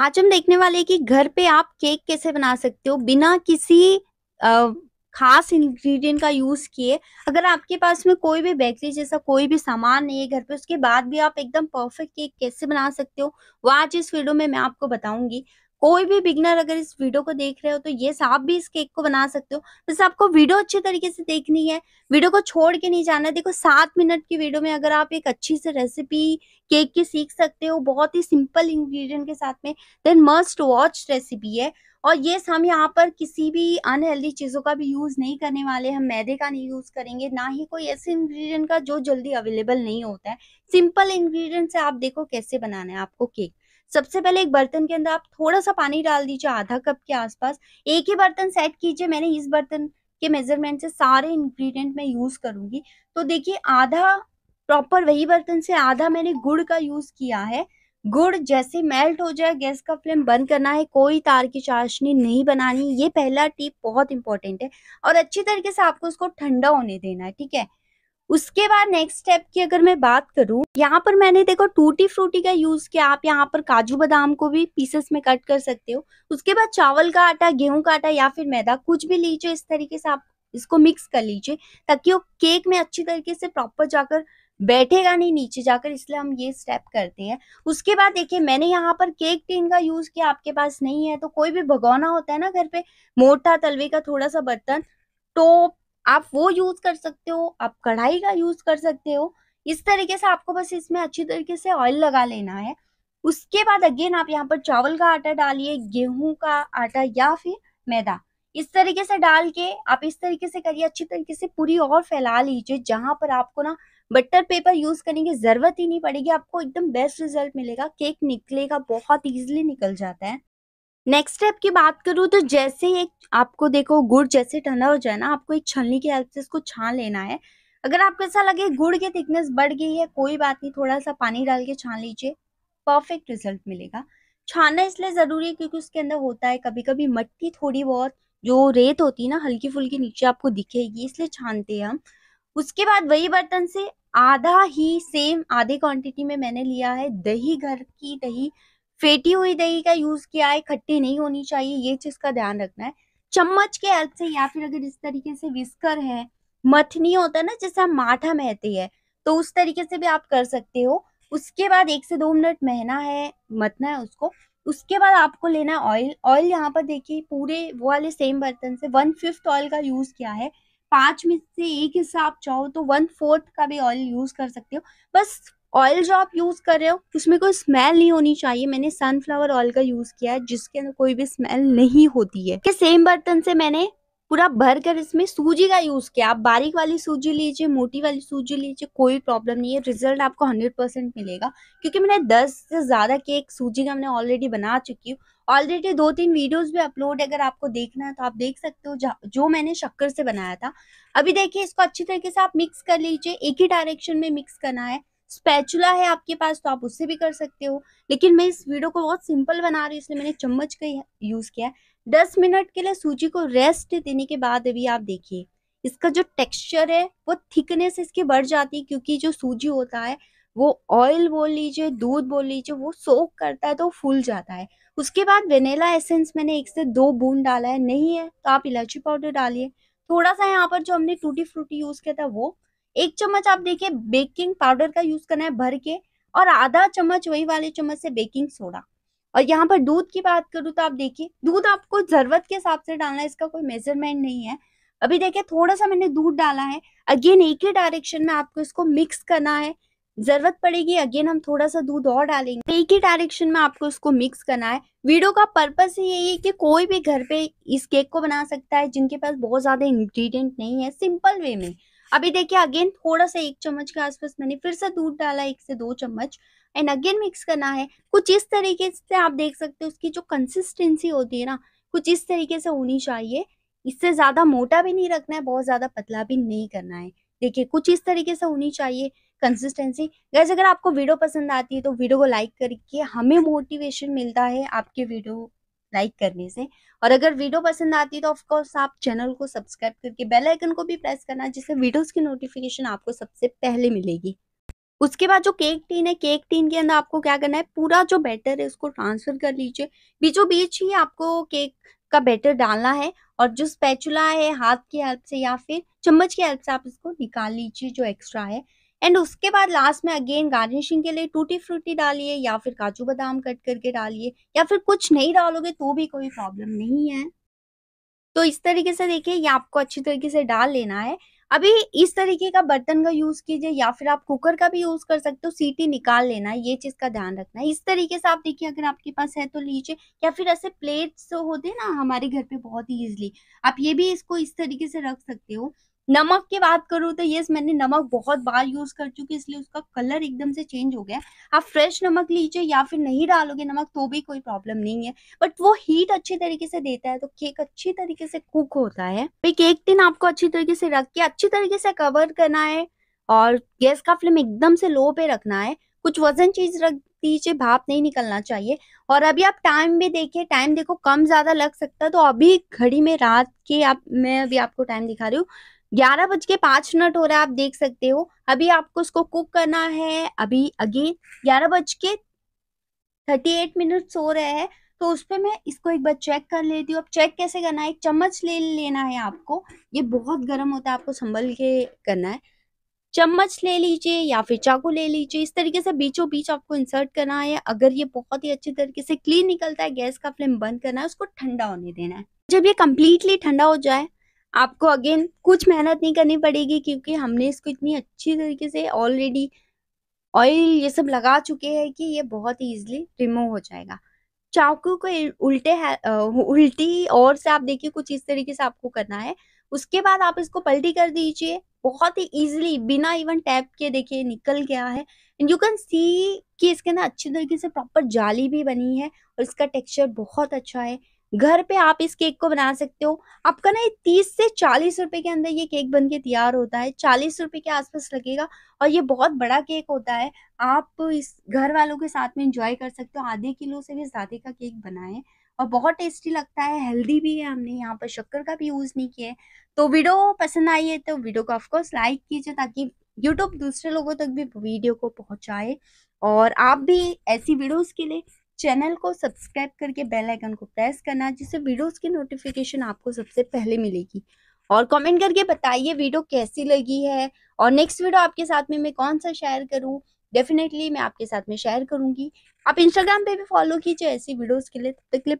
आज हम देखने वाले हैं कि घर पे आप केक कैसे बना सकते हो बिना किसी खास इंग्रेडिएंट का यूज किए अगर आपके पास में कोई भी बेकरी जैसा कोई भी सामान नहीं है घर पे उसके बाद भी आप एकदम परफेक्ट केक कैसे बना सकते हो वो आज इस वीडियो में मैं आपको बताऊंगी कोई भी बिगनर अगर इस वीडियो को देख रहे हो तो ये आप भी इस केक को बना सकते हो बस तो आपको वीडियो अच्छे तरीके से देखनी है वीडियो को छोड़ के नहीं जाना है देखो सात मिनट की वीडियो में अगर आप एक अच्छी से रेसिपी केक की सीख सकते हो बहुत ही सिंपल इंग्रेडिएंट के साथ में देन मस्ट वॉच रेसिपी है और ये हम यहाँ पर किसी भी अनहेल्दी चीज़ों का भी यूज़ नहीं करने वाले हम मैदे का नहीं यूज़ करेंगे ना ही कोई ऐसे इंग्रेडिएंट का जो जल्दी अवेलेबल नहीं होता है सिंपल इंग्रेडिएंट से आप देखो कैसे बनाना है आपको केक सबसे पहले एक बर्तन के अंदर आप थोड़ा सा पानी डाल दीजिए आधा कप के आसपास एक ही बर्तन सेट कीजिए मैंने इस बर्तन के मेजरमेंट से सारे इंग्रेडिएंट मैं यूज़ करूंगी तो देखिए आधा प्रॉपर वही बर्तन से आधा मैंने गुड़ का यूज़ किया है गुड़ जैसे मेल्ट हो जाए गैस का फ्लेम बंद करना है कोई तार की चाशनी नहीं बनानी ये पहला टिप बहुत इंपॉर्टेंट है और अच्छी तरीके से आपको उसको ठंडा होने देना है ठीक है उसके बाद नेक्स्ट स्टेप की अगर मैं बात करूं यहाँ पर मैंने देखो टूटी फ्रूटी का यूज किया आप यहाँ पर काजू बादाम को भी पीसेस में कट कर सकते हो उसके बाद चावल का आटा गेहूं का आटा या फिर मैदा कुछ भी लीजिए इस तरीके से आप इसको मिक्स कर लीजिए ताकि वो केक में अच्छी तरीके से प्रॉपर जाकर बैठेगा नहीं नीचे जाकर इसलिए हम ये स्टेप करते हैं उसके बाद देखिए मैंने यहाँ पर केक टिन का यूज किया आपके पास नहीं है तो कोई भी भगोना होता है ना घर पे मोटा तलवे का थोड़ा सा बर्तन टॉप आप वो यूज कर सकते हो आप कढ़ाई का यूज कर सकते हो इस तरीके से आपको बस इसमें अच्छी तरीके से ऑयल लगा लेना है उसके बाद अगेन आप यहाँ पर चावल का आटा डालिए गेहूं का आटा या फिर मैदा इस तरीके से डाल के आप इस तरीके से करिए अच्छी तरीके से पूरी और फैला लीजिए जहां पर आपको ना बटर पेपर यूज करने की जरूरत ही नहीं पड़ेगी आपको एकदम बेस्ट रिजल्ट मिलेगा केक निकलेगा बहुत इजीली निकल जाता है नेक्स्ट स्टेप की बात करूँ तो जैसे एक आपको देखो गुड़ जैसे ठंडा हो जाए ना आपको एक छलनी की हेल्प से इसको छान लेना है अगर आपको ऐसा लगे गुड़ की थिकनेस बढ़ गई है कोई बात नहीं थोड़ा सा पानी डाल के छान लीजिए परफेक्ट रिजल्ट मिलेगा छानना इसलिए ज़रूरी है क्योंकि उसके अंदर होता है कभी कभी मट्टी थोड़ी बहुत जो रेत होती है ना हल्की फुल्की नीचे आपको दिखेगी इसलिए छानते हैं हम उसके बाद वही बर्तन से आधा ही सेम आधे क्वांटिटी में मैंने लिया है दही घर की दही फेटी हुई दही का यूज किया है खट्टी नहीं होनी चाहिए ये चीज का ध्यान रखना है चम्मच के हेल्प से या फिर अगर इस तरीके से विस्कर है मथनी होता ना जैसे हम माठा महते हैं तो उस तरीके से भी आप कर सकते हो उसके बाद एक से दो मिनट महना है मथना है उसको उसके बाद आपको लेना है ऑयल ऑयल यहाँ पर देखिए पूरे वो वाले सेम बर्तन से वन फिफ्थ ऑयल का यूज किया है पांच में से एक हिस्सा आप चाहो तो वन फोर्थ का भी ऑयल यूज कर सकते हो बस ऑयल जो आप यूज कर रहे हो उसमें कोई स्मेल नहीं होनी चाहिए मैंने सनफ्लावर ऑयल का यूज किया है जिसके अंदर कोई भी स्मेल नहीं होती है के सेम बर्तन से मैंने पूरा भर कर इसमें सूजी का यूज किया आप बारीक वाली सूजी लीजिए मोटी वाली सूजी लीजिए कोई प्रॉब्लम नहीं है रिजल्ट आपको हंड्रेड परसेंट मिलेगा क्योंकि मैंने दस से ज्यादा केक सूजी का मैंने ऑलरेडी बना चुकी हूँ ऑलरेडी दो तीन वीडियोस भी अपलोड है अगर आपको देखना है तो आप देख सकते हो जो मैंने शक्कर से बनाया था अभी देखिए इसको अच्छी तरीके से आप मिक्स कर लीजिए एक ही डायरेक्शन में मिक्स करना है स्पैचुला है आपके पास तो आप उससे भी कर सकते हो लेकिन मैं इस वीडियो को बहुत सिंपल बना रही हूँ इसलिए मैंने चम्मच का यूज़ किया है दस मिनट के लिए सूजी को रेस्ट देने के बाद अभी आप देखिए इसका जो टेक्सचर है वो थिकनेस इसकी बढ़ जाती है क्योंकि जो सूजी होता है वो ऑयल बोल लीजिए दूध बोल लीजिए वो सोक करता है तो फूल जाता है उसके बाद वेनेला एसेंस मैंने एक से दो बूंद डाला है नहीं है तो आप इलायची पाउडर डालिए थोड़ा सा यहाँ पर जो हमने टूटी फ्रूटी यूज़ किया था वो एक चम्मच आप देखिए बेकिंग पाउडर का यूज करना है भर के और आधा चम्मच वही वाले चम्मच से बेकिंग सोडा और यहाँ पर दूध की बात करूँ तो आप देखिए दूध आपको जरूरत के हिसाब से डालना है इसका कोई मेजरमेंट नहीं है अभी देखिए थोड़ा सा मैंने दूध डाला है अगेन एक ही डायरेक्शन में आपको इसको मिक्स करना है जरूरत पड़ेगी अगेन हम थोड़ा सा दूध और डालेंगे एक ही डायरेक्शन में आपको इसको मिक्स करना है वीडियो का पर्पस ही यही है कि कोई भी घर पे इस केक को बना सकता है जिनके पास बहुत ज्यादा इंग्रेडिएंट नहीं है सिंपल वे में अभी देखिए अगेन थोड़ा सा एक चम्मच के आसपास मैंने फिर से दूध डाला एक से दो चम्मच एंड अगेन मिक्स करना है कुछ इस तरीके से आप देख सकते हो उसकी जो कंसिस्टेंसी होती है ना कुछ इस तरीके से होनी चाहिए इससे ज़्यादा मोटा भी नहीं रखना है बहुत ज़्यादा पतला भी नहीं करना है देखिए कुछ इस तरीके से होनी चाहिए कंसिस्टेंसी गैस अगर आपको वीडियो पसंद आती है तो वीडियो को लाइक करके हमें मोटिवेशन मिलता है आपके वीडियो लाइक करने से और अगर वीडियो पसंद आती है तो ऑफकोर्स आप चैनल को सब्सक्राइब करके बेल आइकन को भी प्रेस करना जिससे वीडियोस की नोटिफिकेशन आपको सबसे पहले मिलेगी उसके बाद जो केक टीन है केक टीन के अंदर आपको क्या करना है पूरा जो बैटर है उसको ट्रांसफर कर लीजिए बीचों बीच ही आपको केक का बैटर डालना है और जो स्पैचुला है हाथ की हेल्प से या फिर चम्मच की हेल्प से आप इसको निकाल लीजिए जो एक्स्ट्रा है एंड उसके बाद लास्ट में अगेन गार्निशिंग के लिए टूटी फ्रूटी डालिए या फिर काजू बादाम कट करके डालिए या फिर कुछ नहीं डालोगे तो भी कोई प्रॉब्लम नहीं है तो इस तरीके से देखिए ये आपको अच्छी तरीके से डाल लेना है अभी इस तरीके का बर्तन का यूज कीजिए या फिर आप कुकर का भी यूज कर सकते हो सीटी निकाल लेना है ये चीज का ध्यान रखना है इस तरीके से आप देखिए अगर आपके पास है तो लीजिए या फिर ऐसे प्लेट्स होते हैं ना हमारे घर पे बहुत ही इजिली आप ये भी इसको इस तरीके से रख सकते हो नमक की बात करूँ तो यस मैंने नमक बहुत बार यूज कर चुकी इसलिए उसका कलर एकदम से चेंज हो गया आप फ्रेश नमक लीजिए या फिर नहीं डालोगे नमक तो भी कोई प्रॉब्लम नहीं है बट वो हीट अच्छी तरीके से देता है तो केक अच्छी तरीके से कुक होता है फिर केक दिन आपको अच्छी तरीके से रख के अच्छी तरीके से कवर करना है और गैस का फ्लेम एकदम से लो पे रखना है कुछ वजन चीज रख दीजिए भाप नहीं निकलना चाहिए और अभी आप टाइम भी देखिए टाइम देखो कम ज्यादा लग सकता है तो अभी घड़ी में रात के आप मैं अभी आपको टाइम दिखा रही हूँ ग्यारह बज के पांच मिनट हो रहा है आप देख सकते हो अभी आपको इसको कुक करना है अभी अगेन ग्यारह बज के थर्टी एट मिनट हो रहे हैं तो उस पर मैं इसको एक बार चेक कर लेती हूँ अब चेक कैसे करना है एक चम्मच ले लेना है आपको ये बहुत गर्म होता है आपको संभल के करना है चम्मच ले लीजिए या फिर चाकू ले लीजिए इस तरीके से बीचों बीच आपको इंसर्ट करना है अगर ये बहुत ही अच्छी तरीके से क्लीन निकलता है गैस का फ्लेम बंद करना है उसको ठंडा होने देना है जब ये कम्प्लीटली ठंडा हो जाए आपको अगेन कुछ मेहनत नहीं करनी पड़ेगी क्योंकि हमने इसको इतनी अच्छी तरीके से ऑलरेडी ऑयल ये सब लगा चुके हैं कि ये बहुत ईजिली रिमूव हो जाएगा चाकू को उल्टे उल्टी और से आप देखिए कुछ इस तरीके से आपको करना है उसके बाद आप इसको पलटी कर दीजिए बहुत ही ईजिली बिना इवन टैप के देखिए निकल गया है एंड यू कैन सी कि इसके अंदर अच्छी तरीके से प्रॉपर जाली भी बनी है और इसका टेक्सचर बहुत अच्छा है घर पे आप इस केक को बना सकते हो आपका ना ये तीस से चालीस रुपए के अंदर ये केक बन के तैयार होता है चालीस रुपए के आसपास लगेगा और ये बहुत बड़ा केक होता है आप इस घर वालों के साथ में इंजॉय कर सकते हो आधे किलो से भी ज़्यादा का केक बनाए और बहुत टेस्टी लगता है हेल्दी भी है हमने यहाँ पर शक्कर का भी यूज़ नहीं किया है तो वीडियो पसंद आई है तो वीडियो को ऑफकोर्स लाइक कीजिए ताकि यूट्यूब दूसरे लोगों तक भी वीडियो को पहुंचाए और आप भी ऐसी वीडियोस के लिए चैनल को सब्सक्राइब करके बेल आइकन को प्रेस करना जिससे वीडियोस की नोटिफिकेशन आपको सबसे पहले मिलेगी और कमेंट करके बताइए वीडियो कैसी लगी है और नेक्स्ट वीडियो आपके साथ में मैं कौन सा शेयर करूँ डेफिनेटली मैं आपके साथ में शेयर करूंगी आप इंस्टाग्राम पे भी फॉलो कीजिए ऐसी वीडियोज़ के लिए तब तक